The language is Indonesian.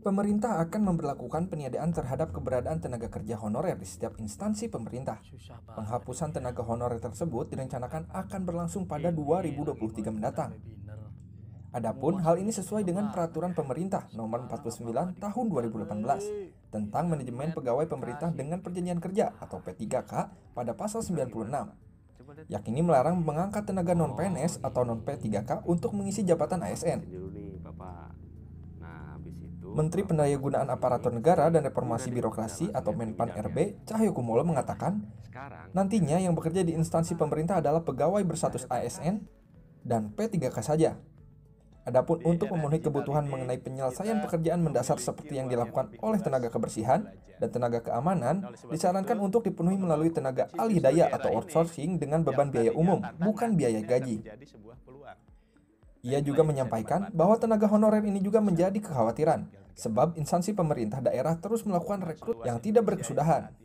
pemerintah akan memperlakukan peniadaan terhadap keberadaan tenaga kerja honorer di setiap instansi pemerintah. Penghapusan tenaga honorer tersebut direncanakan akan berlangsung pada 2023 mendatang. Adapun hal ini sesuai dengan peraturan pemerintah nomor 49 tahun 2018 tentang iya, manajemen pegawai pemerintah dengan perjanjian kerja atau P3K pada pasal 96. yakni melarang mengangkat tenaga non PNS oh, atau iya. non P3K untuk mengisi jabatan ASN Menteri Pendayagunaan Aparatur Negara dan Reformasi Birokrasi atau Menpan RB, Cahyokumolo mengatakan, nantinya yang bekerja di instansi pemerintah adalah pegawai berstatus ASN dan P3K saja. Adapun untuk memenuhi kebutuhan mengenai penyelesaian pekerjaan mendasar seperti yang dilakukan oleh tenaga kebersihan dan tenaga keamanan, nah, disarankan untuk dipenuhi melalui tenaga alih daya atau outsourcing dengan beban biaya umum, bukan biaya gaji. Ia juga menyampaikan bahwa tenaga honorer ini juga menjadi kekhawatiran, sebab instansi pemerintah daerah terus melakukan rekrut yang tidak berkesudahan.